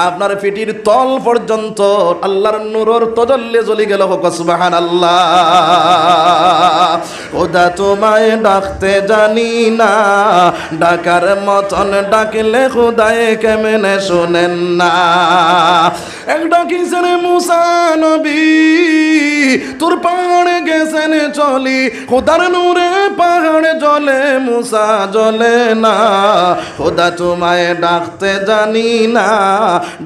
আপনার পিটির তল পর্যন্ত আল্লাহর নূরর তজল্লে জ্বলি গেল হকসবাহান আল্লাহ ওদা তোমায় ডাকতে জানি না ডাকার মতন ডাকলে খুদায় কেমনে শোনেন না একটা কিসেনে মুসা নবী তোর পাহাড়ে গেছেন চলি খোদার নূরে পাহাড়ে জলে মুসা জলে না খোদা তোমায় ডাকতে জানি না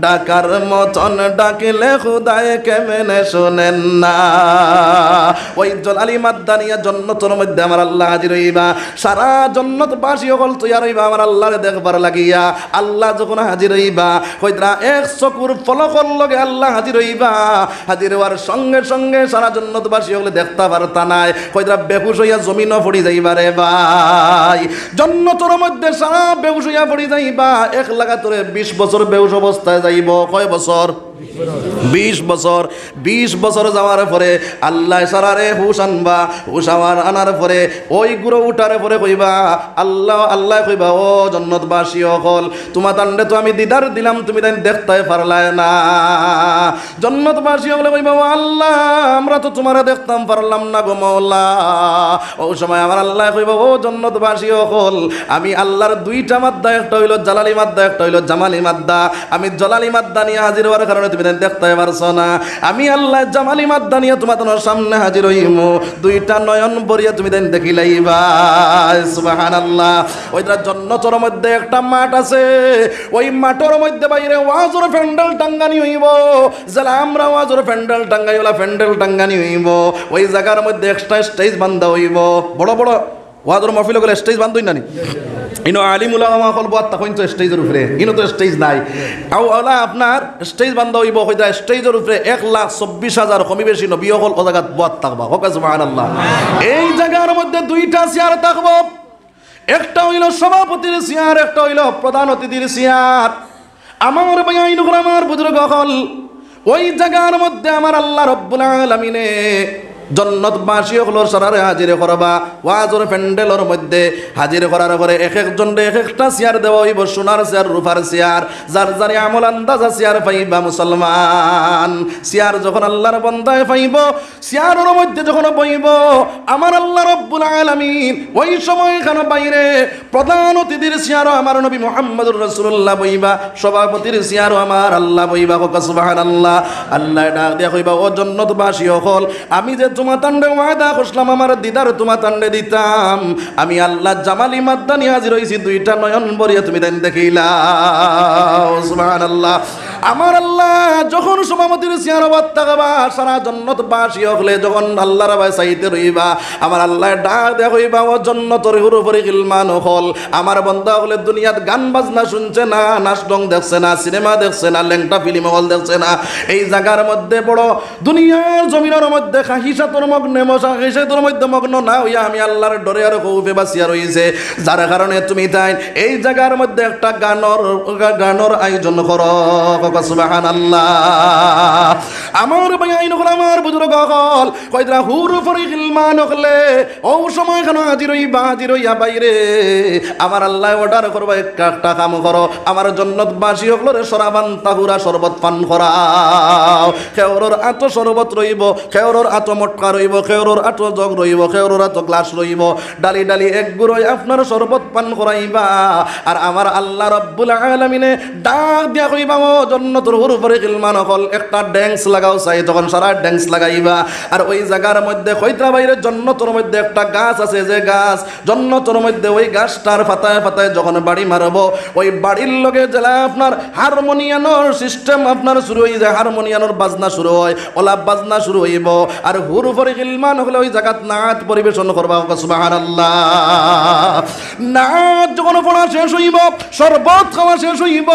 ডাকার মতন ডাকিলে খোদায় কেমনে শোনেন না ওই জলালি মাদ্দানিয়া জন্নতর মধ্যে আমার আল্লাহ হাজির হইবা সারা জন্নত বাসি অকল তুই হইবা আমার আল্লাহরে দেখবার লাগিয়া আল্লাহ যখন হাজির হইবা কইতরা এক চকুর ফলক সকল লোকে আল্লাহ হাজির হইবা হাজির হওয়ার সঙ্গে সঙ্গে সারা জন্নতবাসী হলে দেখতে পারতা নাই কয়রা বেহুশ হইয়া জমিনও পড়ি যাইবা রে ভাই জন্নতর মধ্যে সারা বেহুশ হইয়া পড়ি যাইবা এক লাগা তোরে বিশ বছর বেহুশ অবস্থায় যাইব কয় বছর বিশ বছর বিশ বছর যাওয়ার পরে আল্লাহ সারারে হুশ আনবা হুশ আমার আনার পরে ওই গুরু উঠার পরে কইবা আল্লাহ আল্লাহ কইবা ও জন্নতবাসী অকল তোমার তান্ডে তো আমি দিদার দিলাম তুমি তাই দেখতে পারলায় না জন্নতবাসী অকলে কইবা ও আল্লাহ আমরা তো তোমারে দেখতাম পারলাম না গো মৌলা ও সময় আমার আল্লাহ কইবা ও জন্নতবাসী অকল আমি আল্লাহর দুইটা মাদ্দা একটা হইল জালালি মাদ্দা একটা হইল জামালি মাদ্দা আমি জলালি মাদ্দা নিয়ে হাজির হওয়ার কারণে তুমি দেখতে পারছ না আমি আল্লাহ জামালি মাদ্দা নিয়ে তোমার সামনে হাজির হইম দুইটা নয়ন বরিয়া তুমি দেন দেখিলাইবা সুবাহান আল্লাহ জন্নতর মধ্যে একটা মাঠ আছে ওই মাঠের মধ্যে বাইরে ওয়াজর ফ্যান্ডেল টাঙ্গানি হইব জেলা আমরা ওয়াজর ফ্যান্ডেল টাঙ্গাই ওলা ফ্যান্ডেল টাঙ্গানি হইব ওই জায়গার মধ্যে এক্সট্রা স্টেজ বান্ধা হইব বড় বড় ওয়াদর মহফিল গেলে স্টেজ বান্ধই নানি ইনো আলিমুল আমা হল বাদ তখন তো স্টেজের উপরে ইনো তো স্টেজ নাই আও ওলা আপনার স্টেজ বান্ধ হইব হইতা স্টেজের উপরে এক লাখ চব্বিশ হাজার কমি বেশি নবী হল ও জায়গা বাদ থাকবা হকে সুবহান আল্লাহ এই জায়গার মধ্যে দুইটা চেয়ার থাকব একটা হইল সভাপতির চেয়ার একটা হইল প্রধান অতিথির চেয়ার আমার ভাই আমার বুজুর্গ হল ওই জায়গার মধ্যে আমার আল্লাহ রব্বুল আলামিনে জন্নতবাসী হলর সরারে হাজিরে করবা ওয়াজর প্যান্ডেলর মধ্যে হাজির করার পরে এক একজন এক একটা চেয়ার দেওয়া হইব সোনার চেয়ার রুফার চেয়ার যার যারে আমল আন্দাজ চেয়ার পাইবা মুসলমান চেয়ার যখন আল্লাহর বন্দায় পাইব চেয়ারের মধ্যে যখন পাইব আমার আল্লাহ রব্বুল আলামিন ওই সময় এখানে বাইরে প্রধান অতিথির চেয়ার আমার নবী মোহাম্মদুর রসুল্লাহ বইবা সভাপতির চেয়ার আমার আল্লাহ বইবা সুবহানাল্লাহ আল্লাহ ডাক দিয়া কইবা ও জন্নতবাসী হল আমি যে তোমার তান্ডে ওয়াদা করলাম আমার দিদার তোমার তান্ডে দিতাম আমি আল্লাহ জামালি মাদ্দানি হাজির রয়েছি দুইটা নয়ন বরিয়া তুমি দেন দেখিলা সুবহান আল্লাহ আমার আল্লাহ যখন সিয়ার সিয়ারবাদ থাকবা সারা জন্নত বাসী হলে যখন আল্লাহর ভাই সাইতে রইবা আমার আল্লাহ ডা দে হইবা ও জন্নতর হুরুফরি গিলমান হল আমার বন্ধা হলে দুনিয়াত গান বাজনা শুনছে না নাচ ডং দেখছে না সিনেমা দেখছে না ল্যাংটা ফিল্ম হল দেখছে না এই জায়গার মধ্যে বড় দুনিয়ার জমিনের মধ্যে হিসাব তোর মগ্নে তোর মধ্যে মগ্ন না হইয়া আমি আল্লাহর ডরে আর কৌফে বাঁচিয়া যার কারণে তুমি তাই এই জায়গার মধ্যে একটা গানর গানর আয়োজন কর সুবাহান আল্লাহ আমার ভাই আইন হল আমার বুজুর্গ হল কয়দরা হুর ফরি ও সময় কেন বাইরে আমার আল্লাহ অর্ডার একটা কাম করো আমার জন্নত বাসী হকলরে সরাবান তাহুরা শরবত পান করাও খেওরর আত শরবত রইব খেওরর আত মোট মক্কা রইব খেয়রোর আটো জগ রইব খেয়রোর আত গ্লাস রইব ডালি ডালি এক গুড়ই আপনার শরবত পান করাইবা আর আমার আল্লাহ রব্বুল আলমিনে ডাক দিয়া কইবা ও জন্য তোর হুর পরে কিলমান হল একটা ড্যান্স লাগাও চাই তখন সারা ড্যান্স লাগাইবা আর ওই জায়গার মধ্যে কৈত্রা বাইরে জন্য তোর মধ্যে একটা গাছ আছে যে গাছ জন্য তোর মধ্যে ওই গাছটার পাতায় পাতায় যখন বাড়ি মারব ওই বাড়ির লগে জেলা আপনার হারমোনিয়ানোর সিস্টেম আপনার শুরু হয়ে যায় হারমোনিয়ানোর বাজনা শুরু হয় ওলা বাজনা শুরু হইব আর হুর হুর উপরে গিলমান হলে ওই জায়গাত নাচ পরিবেশন করবা সুবাহান আল্লাহ নাচ যখন পড়া শেষ হইব শরবত খাওয়া শেষ হইব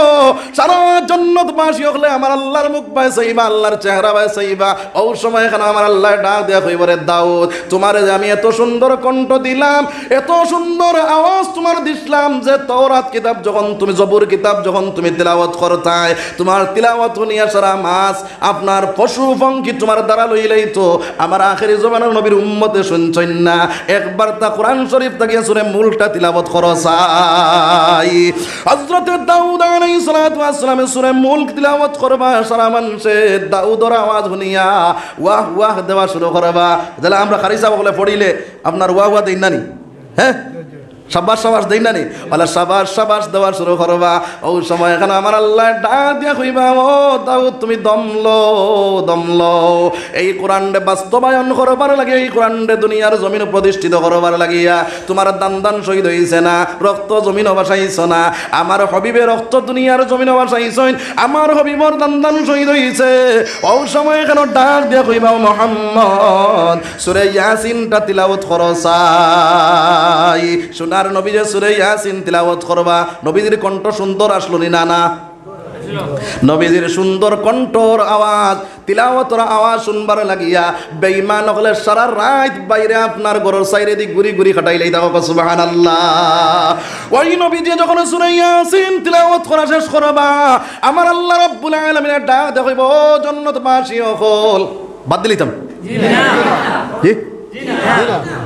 সারা জন্নত বাসি হলে আমার আল্লাহর মুখ পায় চাইবা আল্লাহর চেহারা পায় চাইবা ও সময় এখানে আমার আল্লাহ ডাক দেয়া হইব রে দাউদ তোমার যে আমি এত সুন্দর কণ্ঠ দিলাম এত সুন্দর আওয়াজ তোমার দিছিলাম যে তওরাত কিতাব যখন তুমি জবুর কিতাব যখন তুমি তিলাওয়াত করতাই তোমার তিলাওয়াত নিয়ে সারা মাস আপনার পশু ভঙ্গি তোমার দ্বারা লইলেই তো আমার আবার আখের জমানার নবীর উম্মতে শুনছেন না একবার তা কোরআন শরীফ তাকে সুরে মূলটা তিলাবত খরচাই হজরতে দাউদ আলাইহিস সালাতু সালামে সুরে মুলক তিলাবত করবা সারা মানুষে দাউদর আওয়াজ শুনিয়া ওয়াহ ওয়াহ দেওয়া শুরু করবা তাহলে আমরা খারিসা বলে পড়িলে আপনার ওয়াহ ওয়াহ দিন নানি হ্যাঁ সাবাস সাবাস দেই না নি বলে সাবাস সাবাস দেওয়ার শুরু করবা ও সময় এখানে আমার আল্লাহ ডাক দিয়া কইবা ও দাউদ তুমি দমলো দমলো এই কোরআনডে বাস্তবায়ন করবার লাগে এই কোরআনডে দুনিয়ার জমিন প্রতিষ্ঠিত করবার লাগিয়া তোমার দান দান শহীদ হইছে না রক্ত জমিন বাসাইছ না আমার হবিবে রক্ত দুনিয়ার জমিন বাসাইছ আমার হবিবর দান দান শহীদ হইছে ও সময় এখানে ডাক দিয়া কইবা মোহাম্মদ সুরে ইয়াসিনটা তিলাওত করসাই শোনা আপনার নবীজে সুরে ইয়াসিন তিলাওয়াত করবা নবীজির কণ্ঠ সুন্দর আসলো নি না না নবীজির সুন্দর কণ্ঠর আওয়াজ তিলাওয়াতর আওয়াজ শুনবার লাগিয়া বেঈমান হলে সারা রাত বাইরে আপনার ঘরের সাইরে দিক ঘুরি ঘুরি লাই দাও সুবহানাল্লাহ ওই নবী যে যখন সুরে ইয়াসিন তিলাওয়াত করা শেষ করবা আমার আল্লাহ রাব্বুল আলামিনের ডাক দেখইব ও জান্নাতবাসী হল বাদ দিলিতাম জি না জি না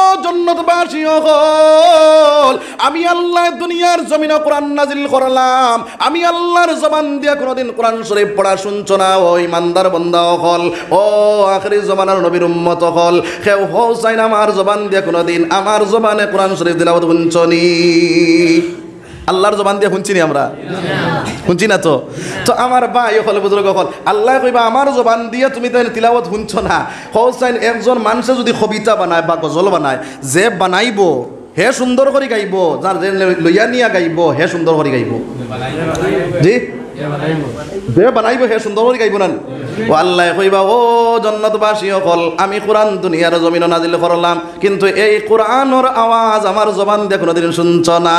জন্নতবাসী হল আমি আল্লাহ দুনিয়ার জমিনে কোরআন নাজিল করলাম আমি আল্লাহর জবান দিয়া কোনোদিন কোরআন শরীফ পড়া শুনছ না ও ইমানদার বন্দা হল ও আখরি জমানার নবীর উম্মত হল কেউ হোসাইন আমার জবান দিয়া কোনোদিন আমার জবানে কোরআন শরীফ দিলাবত শুনছনি আল্লাহর জবান দিয়ে শুনছি নি আমরা শুনছি না তো তো আমার বা হল বুজুর্গ হল আল্লাহ কইবা আমার জবান দিয়ে তুমি তো তিলাবত শুনছ না চাইন একজন মানুষে যদি কবিতা বানায় বা গজল বানায় যে বানাইব হে সুন্দর করে গাইব যার লইয়া নিয়া গাইব হে সুন্দর করে গাইব জি বে বানাইব হে সুন্দর করে গাইব নান ও আল্লাহ কইবা ও জন্নতবাসী অকল আমি কোরআন দুনিয়ার জমিন নাজিল করলাম কিন্তু এই কোরআনর আওয়াজ আমার জবান দিয়ে দিন শুনছ না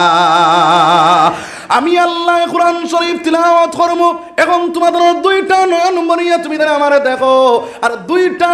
আমি আল্লাহ কোরআন শরীফ তিলাওয়াত করব এবং তোমাদের দুইটা নয়ন মনিয়া তুমি দেন আমারে দেখো আর দুইটা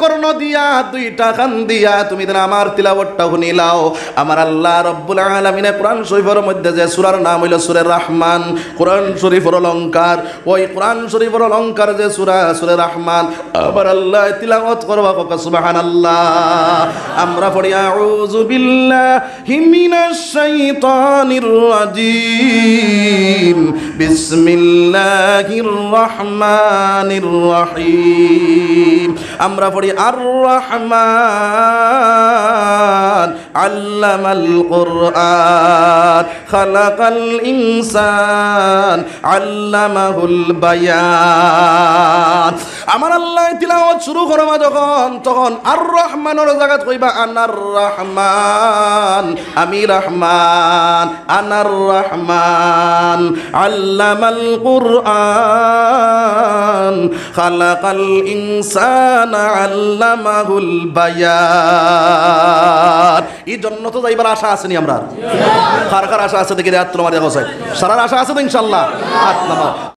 কর্ণ দিয়া দুইটা কান দিয়া তুমি দেন আমার তিলাওয়াতটা শুনিলাও আমার আল্লাহ রব্বুল আলামিনে কোরআন শরীফের মধ্যে যে সূরার নাম হইল সূরা রহমান কোরআন শরীফ শরীফের অলঙ্কার ওই কোরআন শরীফের অলঙ্কার যে সুরা সুরে রহমান আবার আল্লাহ তিলাওয়াত করবা কক সুবাহান আল্লাহ আমরা পড়ি আউযু বিল্লাহি মিনাশ শাইতানির রাজিম বিসমিল্লাহির রহমানির রহিম আমরা পড়ি আর রহমান علم القرآن خلق الإنسان علمه البيان أمر الله تلاوت شروع خرما تخون تخون الرحمن رزقت خيبا أنا الرحمن أمي رحمن أنا الرحمن علم القرآن خلق الإنسان علمه البيان এই জন্য তো যাইবার আশা আসেনি আমরা কার কার আশা আছে দেখি হাত তোমার দেখো সারার আশা আছে তো ইনশাল্লাহ হাত নামাও